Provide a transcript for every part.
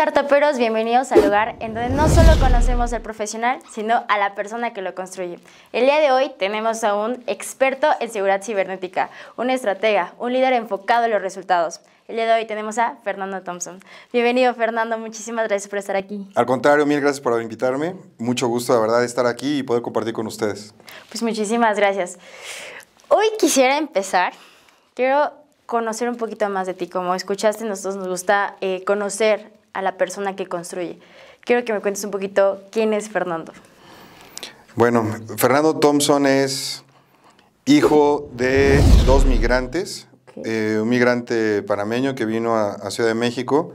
startuperos, bienvenidos al lugar en donde no solo conocemos al profesional, sino a la persona que lo construye. El día de hoy tenemos a un experto en seguridad cibernética, un estratega, un líder enfocado en los resultados. El día de hoy tenemos a Fernando Thompson. Bienvenido, Fernando. Muchísimas gracias por estar aquí. Al contrario, mil gracias por invitarme. Mucho gusto, de verdad, estar aquí y poder compartir con ustedes. Pues muchísimas gracias. Hoy quisiera empezar. Quiero conocer un poquito más de ti. Como escuchaste, nosotros nos gusta eh, conocer a la persona que construye. Quiero que me cuentes un poquito quién es Fernando. Bueno, Fernando Thompson es hijo de dos migrantes, eh, un migrante panameño que vino a, Ciudad de México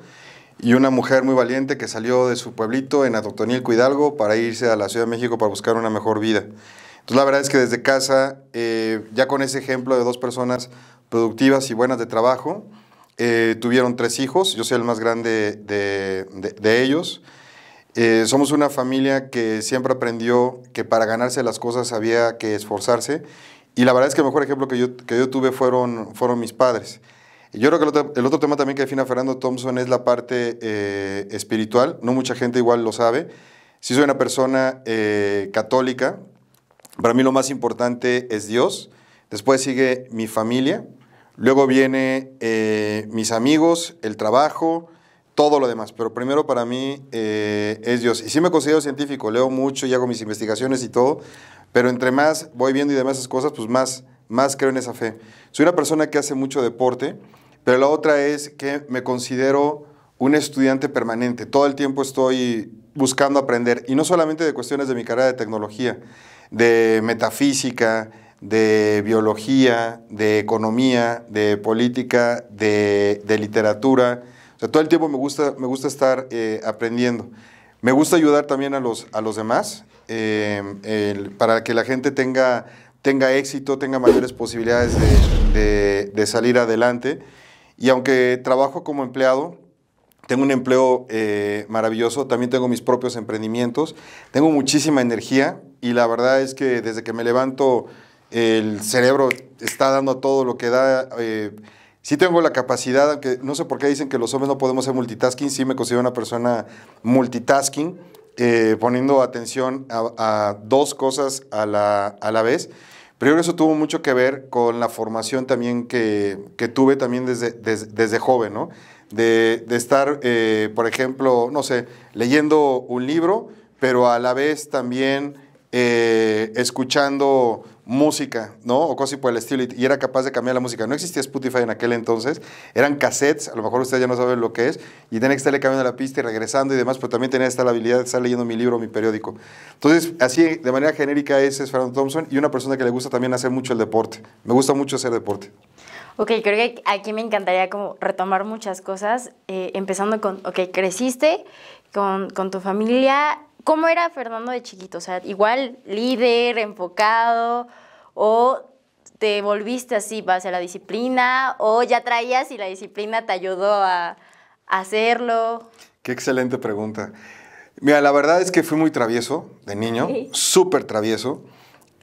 y una mujer muy valiente que salió de su pueblito en Atotonilco Hidalgo para irse a la Ciudad de México para buscar una mejor vida. Entonces la verdad es que desde casa, eh, ya con ese ejemplo de dos personas productivas y buenas de trabajo, eh, tuvieron tres hijos, yo soy el más grande de, ellos. Eh, somos una familia que siempre aprendió que para ganarse las cosas había que esforzarse y la verdad es que el mejor ejemplo que yo, tuve fueron, fueron mis padres. Yo creo que el otro, tema también que define a Fernando Thompson es la parte eh, espiritual, no mucha gente igual lo sabe. Si soy una persona católica, para mí lo más importante es Dios, después sigue mi familia, Luego viene eh, mis amigos, el trabajo, todo lo demás. Pero primero para mí eh, es Dios. Y sí me considero científico, leo mucho y hago mis investigaciones y todo. Pero entre más voy viendo y demás esas cosas, pues más, más creo en esa fe. Soy una persona que hace mucho deporte, pero la otra es que me considero un estudiante permanente. Todo el tiempo estoy buscando aprender. Y no solamente de cuestiones de mi carrera de tecnología, de metafísica, de biología, de economía, de política, de, de literatura. O sea, todo el tiempo me gusta, me gusta estar eh, aprendiendo. Me gusta ayudar también a los, a los demás eh, para que la gente tenga, tenga éxito, tenga mayores posibilidades de, de, salir adelante. Y aunque trabajo como empleado, tengo un empleo eh, maravilloso, también tengo mis propios emprendimientos, tengo muchísima energía y la verdad es que desde que me levanto el cerebro está dando todo lo que da. si eh, sí tengo la capacidad, aunque no sé por qué dicen que los hombres no podemos ser multitasking, sí me considero una persona multitasking, eh, poniendo atención a, dos cosas a la, vez. Pero eso tuvo mucho que ver con la formación también que, que tuve también desde, desde, joven, ¿no? De, estar, eh, por ejemplo, no sé, leyendo un libro, pero a la vez también escuchando música, ¿no? O casi por el estilo, y era capaz de cambiar la música. No existía Spotify en aquel entonces, eran cassettes, a lo mejor ustedes ya no saben lo que es, y tenía que estarle cambiando la pista y regresando y demás, pero también tenía esta la habilidad de estar leyendo mi libro mi periódico. Entonces, así de manera genérica ese es Fernando Thompson y una persona que le gusta también hacer mucho el deporte. Me gusta mucho hacer deporte. Ok, creo que aquí me encantaría como retomar muchas cosas, eh, empezando con, ok, creciste con, con tu familia, ¿Cómo era Fernando de chiquito? O sea, igual líder, enfocado, o te volviste así, vas a la disciplina, o ya traías y la disciplina te ayudó a, hacerlo. Qué excelente pregunta. Mira, la verdad es que fui muy travieso de niño, súper travieso.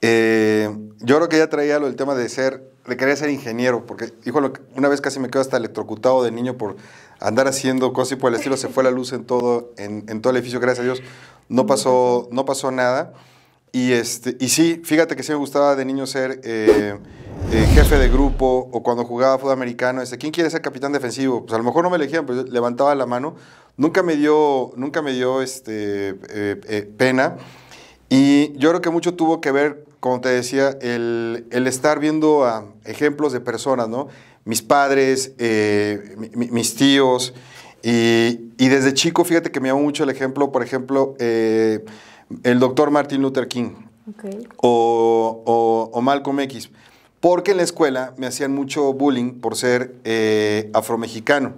Eh, yo creo que ya traía lo del tema de ser, de querer ser ingeniero, porque, híjole, una vez casi me quedo hasta electrocutado de niño por andar haciendo cosas y por el estilo. Se fue la luz en todo, en, todo el edificio, gracias a Dios. No pasó, no pasó nada. Y, este, y sí, fíjate que sí me gustaba de niño ser eh, eh, jefe de grupo o cuando jugaba fútbol americano. Este, ¿Quién quiere ser capitán defensivo? Pues a lo mejor no me elegían, pero pues levantaba la mano. Nunca me dio, nunca me dio este, eh, pena. Y yo creo que mucho tuvo que ver como te decía, el, estar viendo a ejemplos de personas, ¿no? Mis padres, eh, mis tíos, y, desde chico, fíjate que me llamó mucho el ejemplo, por ejemplo, eh, el doctor Martin Luther King o, Malcolm X, porque en la escuela me hacían mucho bullying por ser eh, afromexicano.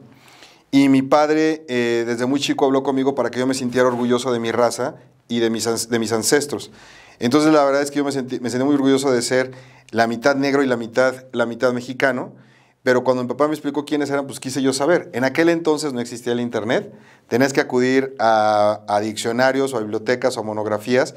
Y mi padre eh, desde muy chico habló conmigo para que yo me sintiera orgulloso de mi raza y de mis ancestros. Entonces la verdad es que yo me sentí, muy orgulloso de ser la mitad negro y la mitad, la mitad mexicano. Pero cuando mi papá me explicó quiénes eran, pues quise yo saber. En aquel entonces no existía el Internet. Tenías que acudir a, diccionarios o a bibliotecas o monografías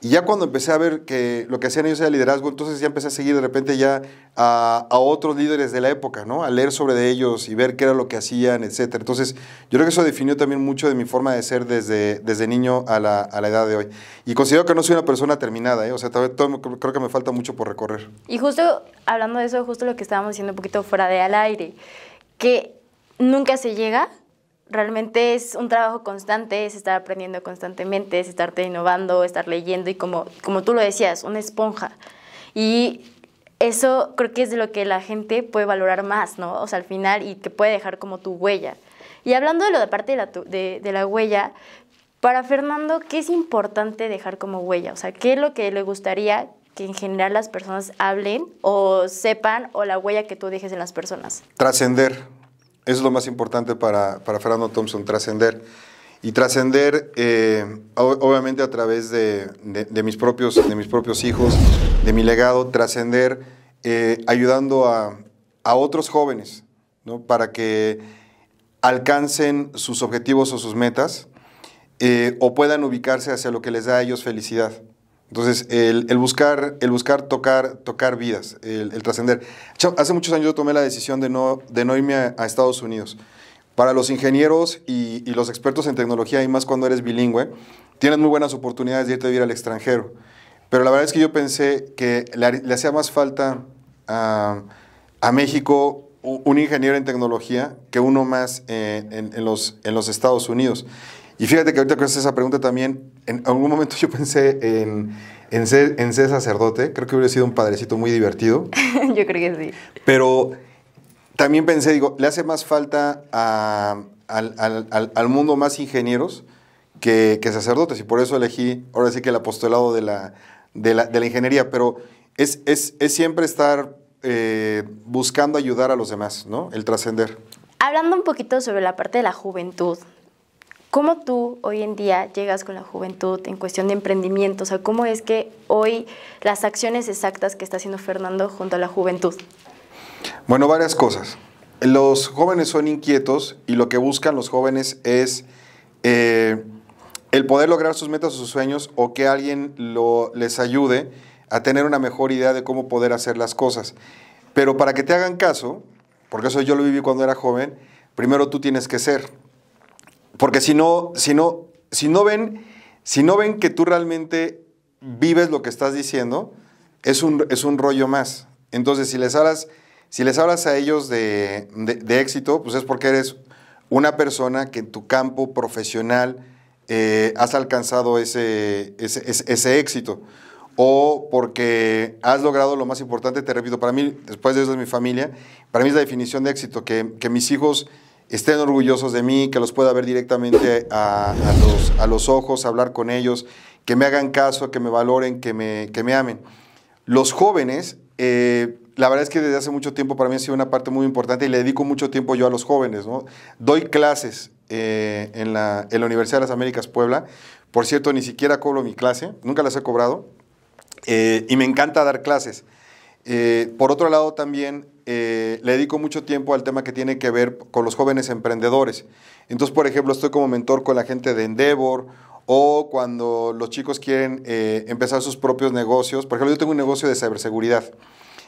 y ya cuando empecé a ver que lo que hacían ellos era liderazgo, entonces ya empecé a seguir de repente ya a, otros líderes de la época, ¿no? A leer sobre ellos y ver qué era lo que hacían, etcétera. Entonces, yo creo que eso definió también mucho de mi forma de ser desde, desde niño a la, edad de hoy. Y considero que no soy una persona terminada, ¿eh? O sea, todavía creo que me falta mucho por recorrer. Y justo, hablando de eso, justo lo que estábamos diciendo un poquito fuera de al aire, que nunca se llega realmente es un trabajo constante, es estar aprendiendo constantemente, es estarte innovando, estar leyendo y como, tú lo decías, una esponja. Y eso creo que es de lo que la gente puede valorar más, ¿no? O sea, al final y que puede dejar como tu huella. Y hablando de lo de parte de la, de la huella, para Fernando, ¿qué es importante dejar como huella? O sea, ¿qué es lo que le gustaría que en general las personas hablen o sepan o la huella que tú dejes en las personas? Trascender eso es lo más importante para, para Fernando Thompson, trascender. Y trascender, eh, obviamente, a través de, mis propios, de mis propios hijos, de mi legado, trascender eh, ayudando a, otros jóvenes para que alcancen sus objetivos o sus metas eh, o puedan ubicarse hacia lo que les da a ellos felicidad. Entonces, el, el, buscar, el buscar tocar, tocar vidas, el, trascender. Hace muchos años yo tomé la decisión de no, de no irme a, Estados Unidos. Para los ingenieros y, y, los expertos en tecnología, y más cuando eres bilingüe, tienes muy buenas oportunidades de irte a vivir al extranjero. Pero la verdad es que yo pensé que le, hacía más falta a, a, México un ingeniero en tecnología que uno más eh, en, en, los, en los Estados Unidos. Y fíjate que ahorita que haces esa pregunta también, en algún momento yo pensé en, ser, sacerdote, creo que hubiera sido un padrecito muy divertido. yo creo que sí. Pero también pensé, digo, le hace más falta al, mundo más ingenieros que, sacerdotes, y por eso elegí, ahora sí que el apostolado de la, de la, ingeniería, pero es, es, siempre estar eh, buscando ayudar a los demás, ¿no? El trascender. Hablando un poquito sobre la parte de la juventud, ¿Cómo tú hoy en día llegas con la juventud en cuestión de emprendimiento? O sea, ¿cómo es que hoy las acciones exactas que está haciendo Fernando junto a la juventud? Bueno, varias cosas. Los jóvenes son inquietos y lo que buscan los jóvenes es eh, el poder lograr sus metas o sus sueños o que alguien les ayude a tener una mejor idea de cómo poder hacer las cosas. Pero para que te hagan caso, porque eso yo lo viví cuando era joven, primero tú tienes que ser. Porque si no, si no, si no ven, si no ven que tú realmente vives lo que estás diciendo, es un, es un rollo más. Entonces, si les hablas, si les hablas a ellos de, de, éxito, pues es porque eres una persona que en tu campo profesional eh, has alcanzado ese, ese, ese, éxito o porque has logrado lo más importante, te repito, para mí, después de eso es mi familia, para mí es la definición de éxito, que, que mis hijos estén orgullosos de mí, que los pueda ver directamente a, los, ojos, hablar con ellos, que me hagan caso, que me valoren, que me, me amen. Los jóvenes, eh, la verdad es que desde hace mucho tiempo para mí ha sido una parte muy importante y le dedico mucho tiempo yo a los jóvenes. ¿no? Doy clases eh, en, la, Universidad de las Américas Puebla. Por cierto, ni siquiera cobro mi clase, nunca las he cobrado. Eh, y me encanta dar clases. por otro lado, también eh, le dedico mucho tiempo al tema que tiene que ver con los jóvenes emprendedores. Entonces, por ejemplo, estoy como mentor con la gente de Endeavor o cuando los chicos quieren eh, empezar sus propios negocios. Por ejemplo, yo tengo un negocio de ciberseguridad.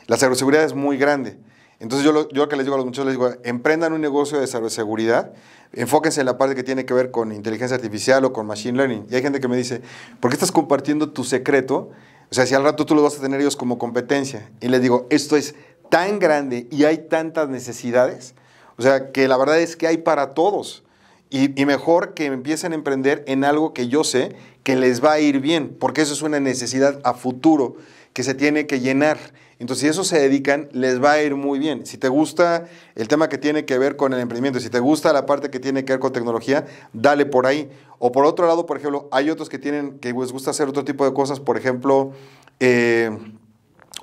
La ciberseguridad es muy grande. Entonces yo yo que les digo a los muchachos, les digo, emprendan un negocio de ciberseguridad, enfóquense en la parte que tiene que ver con inteligencia artificial o con machine learning. Y hay gente que me dice, ¿por qué estás compartiendo tu secreto? O sea, si al rato tú lo vas a tener ellos como competencia. Y les digo, esto es tan grande y hay tantas necesidades, o sea, que la verdad es que hay para todos. Y, mejor que empiecen a emprender en algo que yo sé que les va a ir bien, porque eso es una necesidad a futuro que se tiene que llenar. Entonces, si eso se dedican, les va a ir muy bien. Si te gusta el tema que tiene que ver con el emprendimiento, si te gusta la parte que tiene que ver con tecnología, dale por ahí. O por otro lado, por ejemplo, hay otros que tienen que les gusta hacer otro tipo de cosas, por ejemplo, eh,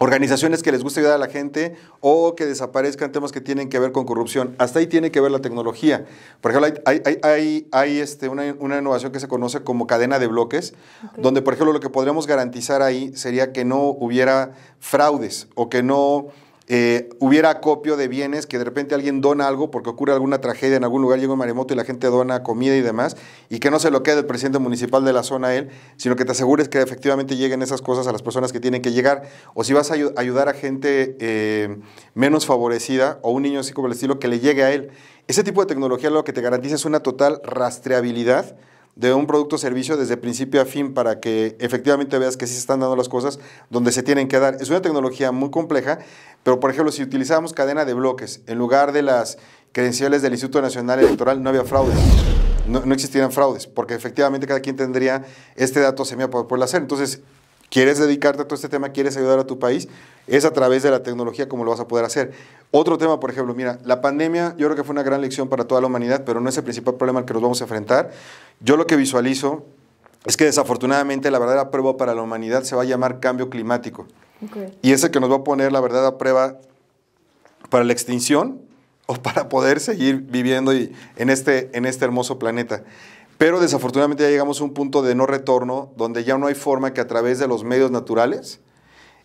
organizaciones que les gusta ayudar a la gente o que desaparezcan temas que tienen que ver con corrupción. Hasta ahí tiene que ver la tecnología. Por ejemplo, hay, este, una, innovación que se conoce como cadena de bloques, donde, por ejemplo, lo que podríamos garantizar ahí sería que no hubiera fraudes o que no eh, hubiera acopio de bienes, que de repente alguien dona algo porque ocurre alguna tragedia en algún lugar, llega un maremoto y la gente dona comida y demás, y que no se lo quede el presidente municipal de la zona a él, sino que te asegures que efectivamente lleguen esas cosas a las personas que tienen que llegar, o si vas a ayudar a gente eh, menos favorecida o un niño así como el estilo, que le llegue a él. Ese tipo de tecnología lo que te garantiza es una total rastreabilidad de un producto o servicio desde principio a fin para que efectivamente veas que sí se están dando las cosas donde se tienen que dar. Es una tecnología muy compleja, pero por ejemplo, si utilizábamos cadena de bloques, en lugar de las credenciales del Instituto Nacional Electoral, no había fraudes, No, no existirían fraudes, porque efectivamente cada quien tendría este dato semilla para poderlo hacer. Entonces, quieres dedicarte a todo este tema, quieres ayudar a tu país, es a través de la tecnología como lo vas a poder hacer. Otro tema, por ejemplo, mira, la pandemia yo creo que fue una gran lección para toda la humanidad, pero no es el principal problema al que nos vamos a enfrentar. Yo lo que visualizo es que desafortunadamente la verdadera prueba para la humanidad se va a llamar cambio climático. Y es el que nos va a poner la verdadera prueba para la extinción o para poder seguir viviendo en este, en este hermoso planeta. Pero desafortunadamente ya llegamos a un punto de no retorno donde ya no hay forma que a través de los medios naturales,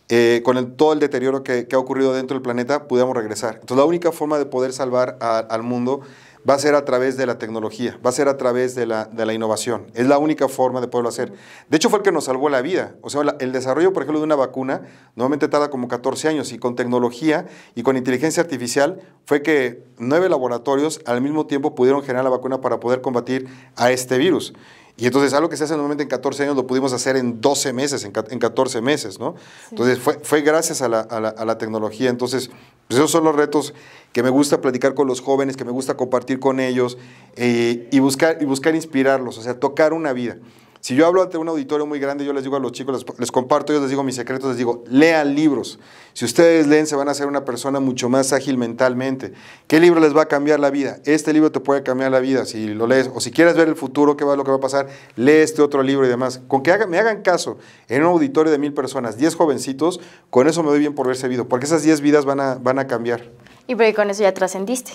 eh, con todo el deterioro que, ha ocurrido dentro del planeta, podamos regresar. Entonces la única forma de poder salvar al mundo va a ser a través de la tecnología, va a ser a través de la, innovación. Es la única forma de poderlo hacer. De hecho, fue el que nos salvó la vida. O sea, el desarrollo, por ejemplo, de una vacuna normalmente tarda como 14 años y con tecnología y con inteligencia artificial fue que nueve laboratorios al mismo tiempo pudieron generar la vacuna para poder combatir a este virus. Y entonces algo que se hace normalmente en 14 años lo pudimos hacer en 12 meses, en, 14 meses, ¿no? Entonces fue, gracias a la, tecnología. Entonces, pues, esos son los retos que me gusta platicar con los jóvenes, que me gusta compartir con ellos eh, y, buscar, y buscar inspirarlos, o sea, tocar una vida. Si yo hablo ante un auditorio muy grande, yo les digo a los chicos, les, comparto, yo les digo mis secretos, les digo, lean libros. Si ustedes leen, se van a hacer una persona mucho más ágil mentalmente. ¿Qué libro les va a cambiar la vida? Este libro te puede cambiar la vida si lo lees. O si quieres ver el futuro, qué va lo que va a pasar, lee este otro libro y demás. Con que me hagan caso en un auditorio de mil personas, diez jovencitos, con eso me doy bien por haber servido, porque esas diez vidas van a, van a cambiar. Y con eso ya trascendiste.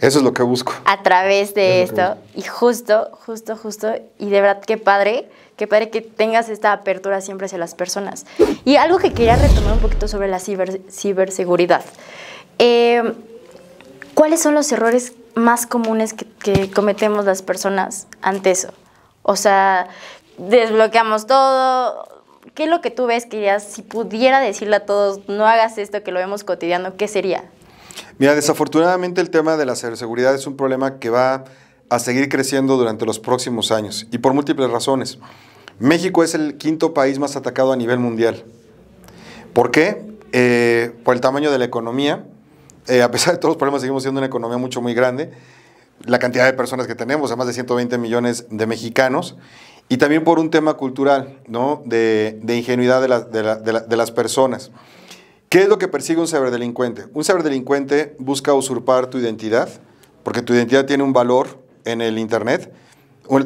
Eso es lo que busco. A través de esto. Y justo, justo, justo. Y de verdad, qué padre, qué padre que tengas esta apertura siempre hacia las personas. Y algo que quería retomar un poquito sobre la ciberseguridad. Em, ¿Cuáles son los errores más comunes que, cometemos las personas ante eso? O sea, desbloqueamos todo, ¿qué es lo que tú ves que ya si pudiera decirle a todos, no hagas esto que lo vemos cotidiano, ¿qué sería? Mira, desafortunadamente el tema de la ciberseguridad es un problema que va a seguir creciendo durante los próximos años y por múltiples razones. México es el quinto país más atacado a nivel mundial. ¿Por qué? Eh, por el tamaño de la economía. Eh, a pesar de todos los problemas, seguimos siendo una economía mucho, muy grande. La cantidad de personas que tenemos, más de 120 millones de mexicanos. Y también por un tema cultural, ¿no? De, ingenuidad de las personas. ¿Qué es lo que persigue un ciberdelincuente? Un ciberdelincuente busca usurpar tu identidad, porque tu identidad tiene un valor en el Internet.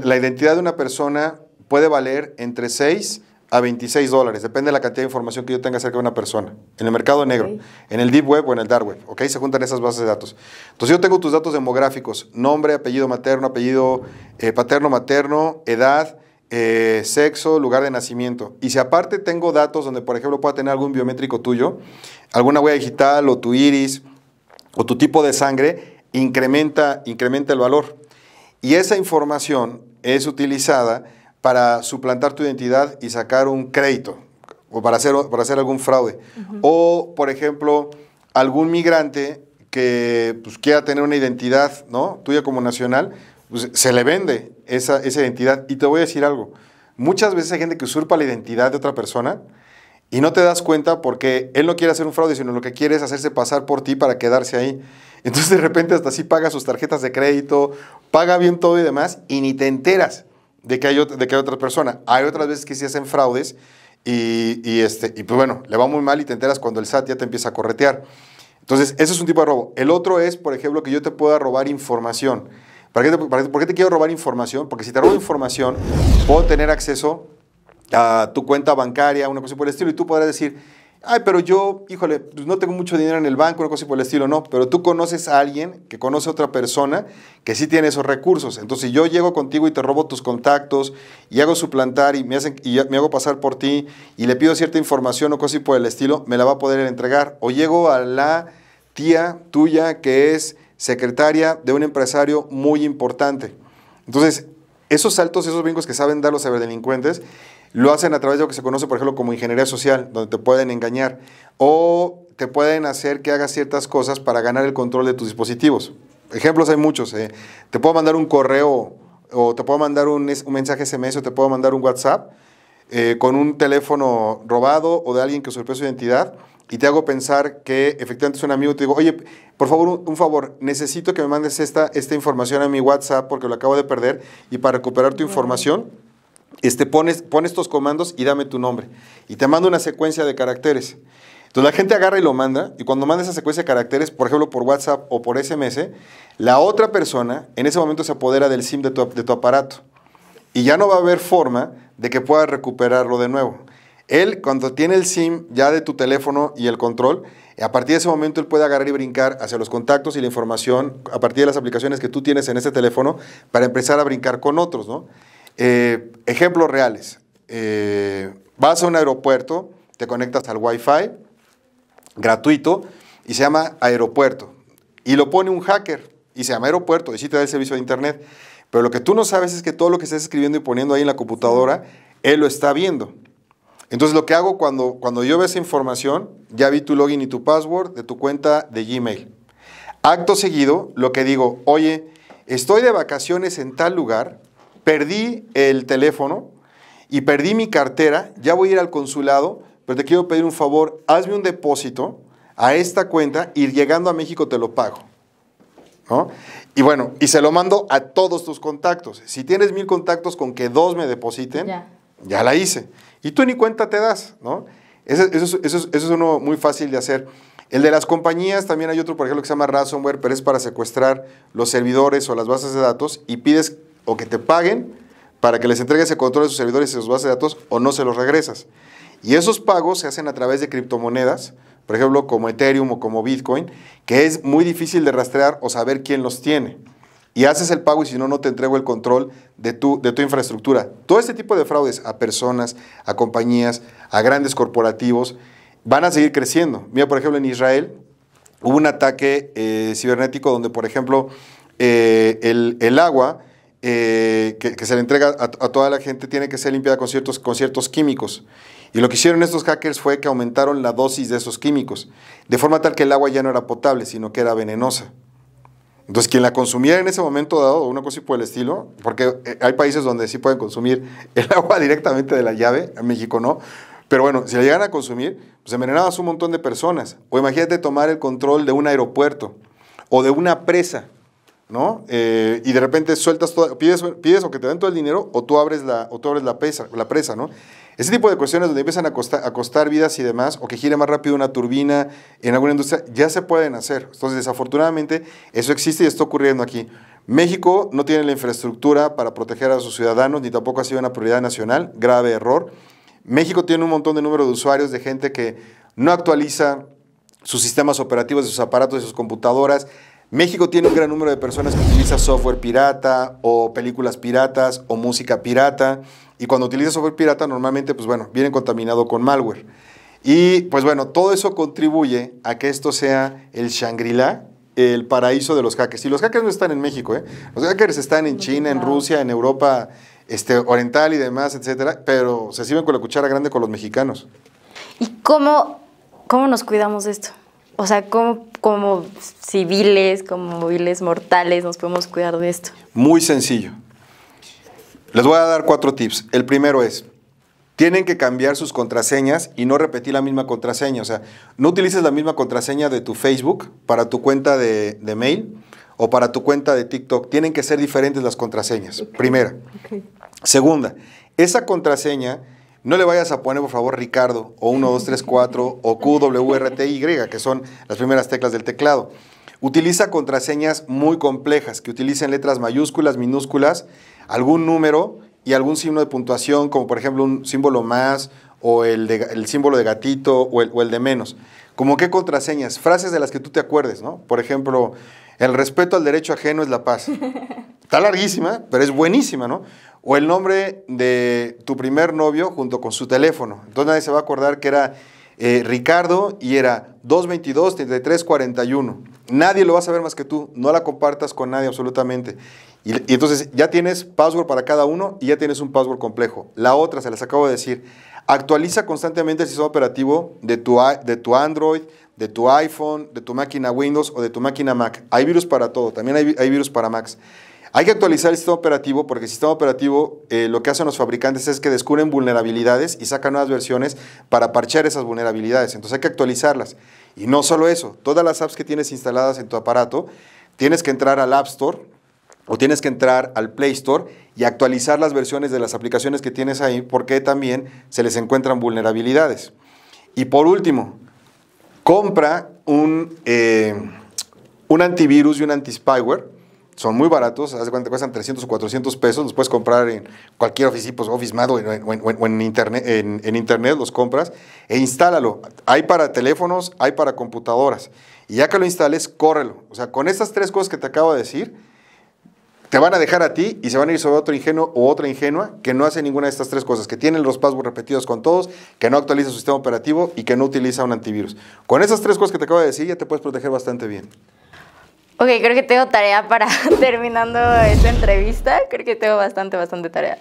La identidad de una persona puede valer entre 6 a 26 dólares, depende de la cantidad de información que yo tenga acerca de una persona, en el mercado negro, en el deep web o en el dark web, ¿ok? Se juntan esas bases de datos. Entonces yo tengo tus datos demográficos, nombre, apellido materno, apellido eh, paterno, materno, edad, eh, sexo, lugar de nacimiento. Y si aparte tengo datos donde, por ejemplo, pueda tener algún biométrico tuyo, alguna huella digital o tu iris o tu tipo de sangre, incrementa, incrementa el valor. Y esa información es utilizada para suplantar tu identidad y sacar un crédito o para hacer, para hacer algún fraude. O, por ejemplo, algún migrante que pues, quiera tener una identidad ¿no? tuya como nacional, pues, se le vende esa, identidad. Y te voy a decir algo, muchas veces hay gente que usurpa la identidad de otra persona y no te das cuenta porque él no quiere hacer un fraude, sino lo que quiere es hacerse pasar por ti para quedarse ahí. Entonces de repente hasta así paga sus tarjetas de crédito, paga bien todo y demás, y ni te enteras de que hay, de que hay otra persona. Hay otras veces que sí hacen fraudes y, este, y pues bueno, le va muy mal y te enteras cuando el SAT ya te empieza a corretear. Entonces, ese es un tipo de robo. El otro es, por ejemplo, que yo te pueda robar información te, ¿Por qué te quiero robar información? Porque si te robo información, puedo tener acceso a tu cuenta bancaria, una cosa por el estilo, y tú podrás decir, ay, pero yo, híjole, pues no tengo mucho dinero en el banco, una cosa por el estilo, no, pero tú conoces a alguien que conoce a otra persona que sí tiene esos recursos. Entonces, si yo llego contigo y te robo tus contactos y hago suplantar y me, hacen, y me hago pasar por ti y le pido cierta información o cosa por el estilo, me la va a poder entregar. O llego a la tía tuya que es secretaria de un empresario muy importante. Entonces, esos saltos, esos brincos que saben dar los ciberdelincuentes, lo hacen a través de lo que se conoce, por ejemplo, como ingeniería social, donde te pueden engañar o te pueden hacer que hagas ciertas cosas para ganar el control de tus dispositivos. Ejemplos hay muchos. Eh. Te puedo mandar un correo o te puedo mandar un, mensaje SMS o te puedo mandar un WhatsApp eh, con un teléfono robado o de alguien que usurpe su identidad y te hago pensar que efectivamente es un amigo, te digo, oye, por favor, un, favor, necesito que me mandes esta, esta información a mi WhatsApp porque lo acabo de perder y para recuperar tu información, este, pones, pones estos comandos y dame tu nombre. Y te mando una secuencia de caracteres. Entonces la gente agarra y lo manda, y cuando manda esa secuencia de caracteres, por ejemplo, por WhatsApp o por SMS, la otra persona en ese momento se apodera del SIM de tu, de tu aparato. Y ya no va a haber forma de que puedas recuperarlo de nuevo. Él, cuando tiene el SIM ya de tu teléfono y el control, a partir de ese momento él puede agarrar y brincar hacia los contactos y la información a partir de las aplicaciones que tú tienes en ese teléfono para empezar a brincar con otros, ¿no? Eh, ejemplos reales. Eh, vas a un aeropuerto, te conectas al Wi-Fi gratuito y se llama aeropuerto. Y lo pone un hacker y se llama aeropuerto y sí te da el servicio de internet. Pero lo que tú no sabes es que todo lo que estás escribiendo y poniendo ahí en la computadora, él lo está viendo. Entonces lo que hago cuando, cuando yo veo esa información, ya vi tu login y tu password de tu cuenta de Gmail. Acto seguido, lo que digo, oye, estoy de vacaciones en tal lugar, perdí el teléfono y perdí mi cartera, ya voy a ir al consulado, pero te quiero pedir un favor, hazme un depósito a esta cuenta y llegando a México te lo pago. Y bueno, y se lo mando a todos tus contactos. Si tienes mil contactos con que dos me depositen, ya, ya la hice. Y tú ni cuenta te das, ¿no? Eso, es uno muy fácil de hacer. El de las compañías, también hay otro, por ejemplo, que se llama ransomware, pero es para secuestrar los servidores o las bases de datos y pides o que te paguen para que les entregues el control de sus servidores y sus bases de datos o no se los regresas. Y esos pagos se hacen a través de criptomonedas, por ejemplo, como Ethereum o como Bitcoin, que es muy difícil de rastrear o saber quién los tiene y haces el pago y si no, no te entrego el control de tu, de tu infraestructura. Todo este tipo de fraudes a personas, a compañías, a grandes corporativos, van a seguir creciendo. Mira, por ejemplo, en Israel hubo un ataque eh, cibernético donde, por ejemplo, eh, el, agua eh, que, se le entrega a, toda la gente tiene que ser limpiada con ciertos, con ciertos químicos. Y lo que hicieron estos hackers fue que aumentaron la dosis de esos químicos, de forma tal que el agua ya no era potable, sino que era venenosa. Entonces, quien la consumiera en ese momento dado, una cosa por el estilo, porque eh, hay países donde sí pueden consumir el agua directamente de la llave, en México no, pero bueno, si la llegan a consumir, pues envenenabas un montón de personas. O imagínate tomar el control de un aeropuerto o de una presa, ¿no? Eh, y de repente sueltas, todo, pides, o que te den todo el dinero o tú abres la, o tú abres la, presa, la presa, ¿no? Ese tipo de cuestiones donde empiezan a costar, a costar, vidas y demás, o que gire más rápido una turbina en alguna industria, ya se pueden hacer. Entonces, desafortunadamente, eso existe y está ocurriendo aquí. México no tiene la infraestructura para proteger a sus ciudadanos, ni tampoco ha sido una prioridad nacional, grave error. México tiene un montón de número de usuarios, de gente que no actualiza sus sistemas operativos, sus aparatos de sus computadoras. México tiene un gran número de personas que utiliza software pirata o películas piratas o música pirata y cuando utiliza software pirata, normalmente, pues bueno, viene contaminado con malware. Y pues bueno, todo eso contribuye a que esto sea el Shangri-La, el paraíso de los hackers. Y los hackers no están en México, ¿eh? Los hackers están en China, en Rusia, en Europa este, Oriental y demás, etcétera, pero se sirven con la cuchara grande con los mexicanos. ¿Y cómo, cómo nos cuidamos de esto? O sea, ¿cómo como civiles, como civiles mortales nos podemos cuidar de esto? Muy sencillo. Les voy a dar cuatro tips. El primero es, tienen que cambiar sus contraseñas y no repetir la misma contraseña. O sea, no utilices la misma contraseña de tu Facebook para tu cuenta de, de mail o para tu cuenta de TikTok. Tienen que ser diferentes las contraseñas. Primera. Segunda, esa contraseña no le vayas a poner, por favor, Ricardo o 1234 o QWRTY, que son las primeras teclas del teclado. Utiliza contraseñas muy complejas, que utilicen letras mayúsculas, minúsculas algún número y algún signo de puntuación, como por ejemplo un símbolo más o el, el símbolo de gatito o el, o el de menos. Como qué contraseñas, frases de las que tú te acuerdes, ¿no? Por ejemplo, el respeto al derecho ajeno es la paz. Está larguísima, pero es buenísima, ¿no? O el nombre de tu primer novio junto con su teléfono. Entonces nadie se va a acordar que era eh, Ricardo y era 222-3341. Nadie lo va a saber más que tú. No la compartas con nadie absolutamente. Y, entonces ya tienes password para cada uno y ya tienes un password complejo. La otra, se las acabo de decir, actualiza constantemente el sistema operativo de tu, de tu Android, de tu iPhone, de tu máquina Windows o de tu máquina Mac. Hay virus para todo, también hay, virus para Macs. Hay que actualizar el sistema operativo porque el sistema operativo eh, lo que hacen los fabricantes es que descubren vulnerabilidades y sacan nuevas versiones para parchear esas vulnerabilidades. Entonces hay que actualizarlas. Y no solo eso, todas las apps que tienes instaladas en tu aparato, tienes que entrar al App Store o tienes que entrar al Play Store y actualizar las versiones de las aplicaciones que tienes ahí porque también se les encuentran vulnerabilidades. Y por último, compra un, eh, un antivirus y un anti-spyware. Son muy baratos, cuestan 300 o 400 pesos, los puedes comprar en cualquier oficina, pues, Office o, en, internet, en internet los compras e instálalo. Hay para teléfonos, hay para computadoras. Y ya que lo instales, córrelo. O sea, con estas tres cosas que te acabo de decir, se van a dejar a ti y se van a ir sobre otro ingenuo o otra ingenua que no hace ninguna de estas tres cosas, que tiene los passwords repetidos con todos, que no actualiza su sistema operativo y que no utiliza un antivirus. Con esas tres cosas que te acabo de decir ya te puedes proteger bastante bien. Ok, creo que tengo tarea para terminando esta entrevista. Creo que tengo bastante, bastante tarea.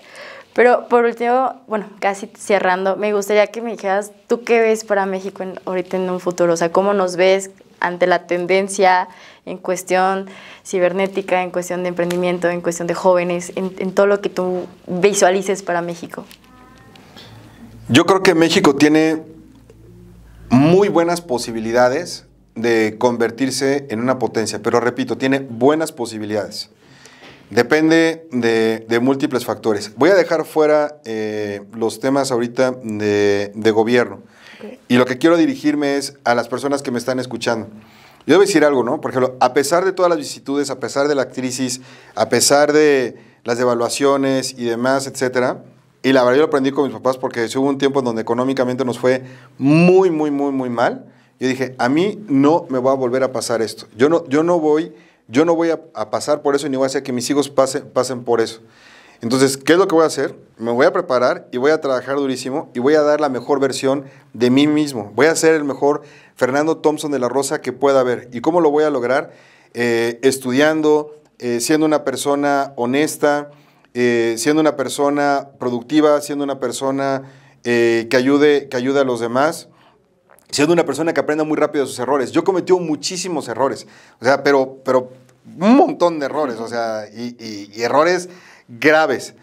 Pero por último, bueno, casi cerrando, me gustaría que me dijeras, ¿tú qué ves para México ahorita en un futuro? O sea, ¿cómo nos ves? ante la tendencia en cuestión cibernética, en cuestión de emprendimiento, en cuestión de jóvenes, en, todo lo que tú visualices para México? Yo creo que México tiene muy buenas posibilidades de convertirse en una potencia, pero repito, tiene buenas posibilidades. Depende de, múltiples factores. Voy a dejar fuera eh, los temas ahorita de gobierno. Y lo que quiero dirigirme es a las personas que me están escuchando. Yo debo decir algo, ¿no? Por ejemplo, a pesar de todas las vicisitudes, a pesar de la crisis, a pesar de las devaluaciones y demás, etcétera, y la verdad yo lo aprendí con mis papás porque hubo un tiempo en donde económicamente nos fue muy, muy, muy, muy mal. Yo dije, a mí no me va a volver a pasar esto. Yo no, yo no voy, yo no voy a, pasar por eso ni voy a hacer que mis hijos pasen por eso. Entonces, ¿qué es lo que voy a hacer? Me voy a preparar y voy a trabajar durísimo y voy a dar la mejor versión de mí mismo. Voy a ser el mejor Fernando Thompson de la Rosa que pueda haber. ¿Y cómo lo voy a lograr? Eh, estudiando, eh, siendo una persona honesta, eh, siendo una persona productiva, siendo una persona que, ayude, que ayude a los demás siendo una persona que aprenda muy rápido sus errores. Yo cometí muchísimos errores, o sea, pero, pero un montón de errores, o sea, y errores graves.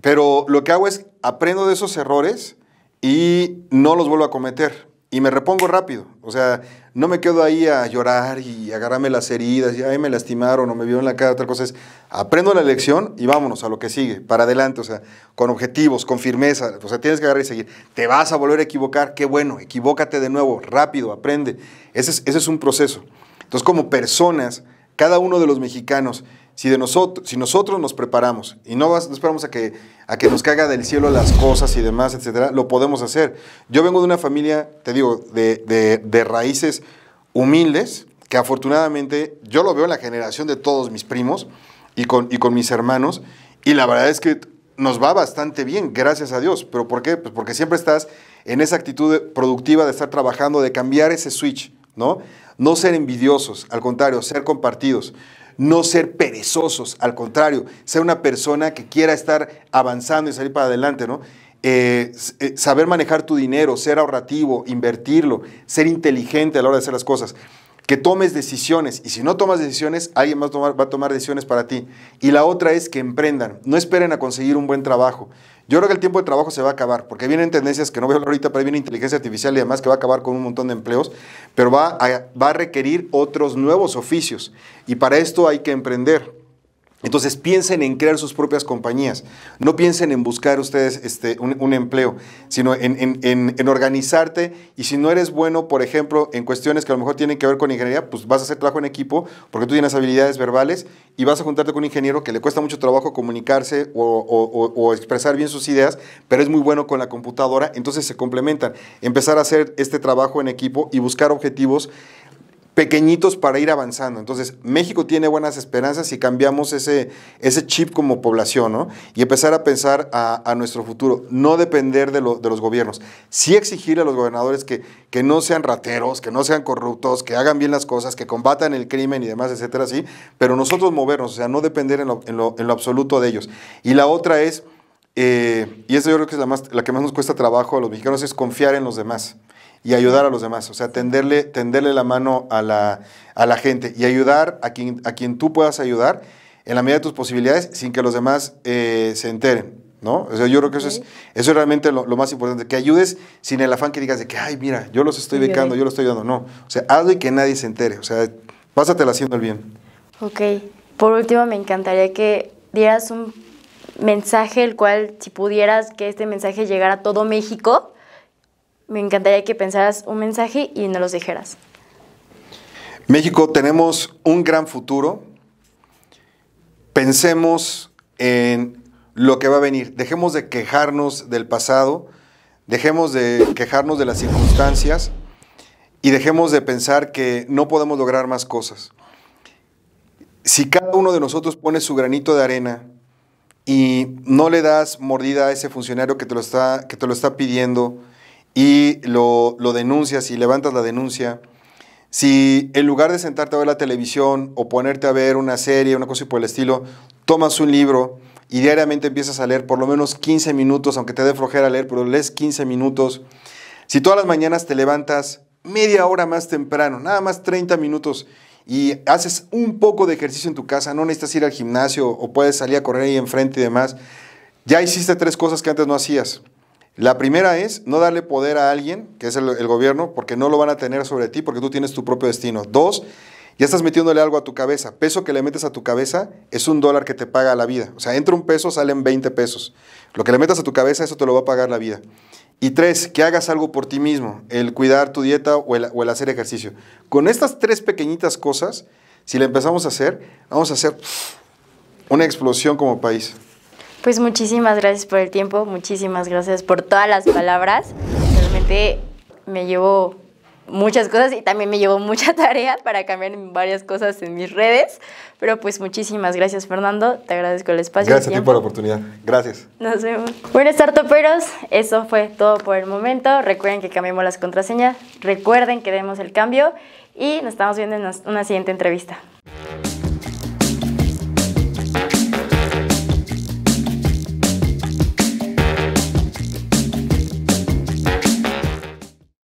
Pero lo que hago es aprendo de esos errores y no los vuelvo a cometer. Y me repongo rápido. O sea, no me quedo ahí a llorar y agarrarme las heridas y ahí me lastimaron o me vio en la cara, otra cosa. Es aprendo la lección y vámonos a lo que sigue, para adelante. O sea, con objetivos, con firmeza. O sea, tienes que agarrar y seguir. Te vas a volver a equivocar. Qué bueno, equivócate de nuevo, rápido, aprende. Ese es, ese es un proceso. Entonces, como personas, cada uno de los mexicanos, si, de nosotros, si nosotros nos preparamos y no, esperamos a que, a que nos caiga del cielo las cosas y demás, etcétera, lo podemos hacer. Yo vengo de una familia, te digo, de, raíces humildes, que afortunadamente yo lo veo en la generación de todos mis primos y con, y con mis hermanos, y la verdad es que nos va bastante bien, gracias a Dios. ¿Pero por qué? Pues porque siempre estás en esa actitud productiva de estar trabajando, de cambiar ese switch. ¿no? ser envidiosos, al contrario, ser compartidos. No ser perezosos, al contrario, ser una persona que quiera estar avanzando y salir para adelante, eh, eh, saber manejar tu dinero, ser ahorrativo, invertirlo, ser inteligente a la hora de hacer las cosas que tomes decisiones. Y si no tomas decisiones, alguien más va, a tomar decisiones para ti. Y la otra es que emprendan. No esperen a conseguir un buen trabajo. Yo creo que el tiempo de trabajo se va a acabar, porque vienen tendencias que no veo ahorita, pero viene inteligencia artificial y además que va a acabar con un montón de empleos, pero va va a requerir otros nuevos oficios. Y para esto hay que emprender. Entonces piensen en crear sus propias compañías, no piensen en buscar ustedes este, un, empleo, sino en, organizarte y si no eres bueno, por ejemplo, en cuestiones que a lo mejor tienen que ver con ingeniería, pues vas a hacer trabajo en equipo porque tú tienes habilidades verbales y vas a juntarte con un ingeniero que le cuesta mucho trabajo comunicarse o expresar bien sus ideas, pero es muy bueno con la computadora, entonces se complementan. Empezar a hacer este trabajo en equipo y buscar objetivos pequeñitos para ir avanzando. Entonces, México tiene buenas esperanzas si cambiamos ese, ese chip como población, ¿no? Y empezar a pensar a, nuestro futuro, no depender de, los gobiernos. Sí exigir a los gobernadores que, no sean rateros, que no sean corruptos, que hagan bien las cosas, que combatan el crimen y demás, etcétera, sí, pero nosotros movernos, o sea, no depender en lo, absoluto de ellos. Y la otra es, eh, y eso yo creo que es la, más, la que más nos cuesta trabajo a los mexicanos, es confiar en los demás y ayudar a los demás, o sea, tenderle, tenderle la mano a la, a la gente y ayudar a quien, a quien tú puedas ayudar en la medida de tus posibilidades sin que los demás eh, se enteren. ¿no? O sea, yo creo que eso es, eso realmente lo, más importante, que ayudes sin el afán que digas de que, ay, mira, yo los estoy becando, yo los estoy ayudando. No, o sea, hazlo y que nadie se entere, o sea, pásatela haciendo el bien. Ok, por último, me encantaría que dieras un mensaje el cual, si pudieras que este mensaje llegara a todo México, me encantaría que pensaras un mensaje y nos los dijeras. México, tenemos un gran futuro. Pensemos en lo que va a venir. Dejemos de quejarnos del pasado, dejemos de quejarnos de las circunstancias y dejemos de pensar que no podemos lograr más cosas. Si cada uno de nosotros pone su granito de arena y no le das mordida a ese funcionario que te lo está, que te lo está pidiendo, y lo, denuncias y levantas la denuncia, si en lugar de sentarte a ver la televisión o ponerte a ver una serie, una cosa y por el estilo, tomas un libro y diariamente empiezas a leer por lo menos 15 minutos, aunque te dé flojera leer, pero lees 15 minutos. Si todas las mañanas te levantas media hora más temprano, nada más 30 minutos, y haces un poco de ejercicio en tu casa, no necesitas ir al gimnasio o puedes salir a correr ahí enfrente y demás, ya hiciste tres cosas que antes no hacías. La primera es no darle poder a alguien, que es el, gobierno, porque no lo van a tener sobre ti, porque tú tienes tu propio destino. Dos, ya estás metiéndole algo a tu cabeza. Peso que le metes a tu cabeza es un dólar que te paga la vida. O sea, entre un peso, salen 20 pesos. Lo que le metas a tu cabeza, eso te lo va a pagar la vida. Y tres, que hagas algo por ti mismo, el cuidar tu dieta o el, o el hacer ejercicio. Con estas tres pequeñitas cosas, si le empezamos a hacer, vamos a hacer una explosión como país. Pues muchísimas gracias por el tiempo, muchísimas gracias por todas las palabras. Realmente me llevó muchas cosas y también me llevó mucha tarea para cambiar varias cosas en mis redes. Pero pues muchísimas gracias Fernando, te agradezco el espacio. Gracias a ti por la oportunidad, gracias. Nos vemos. Buenas startuperos, eso fue todo por el momento. Recuerden que cambiamos las contraseñas, recuerden que demos el cambio y nos estamos viendo en una siguiente entrevista.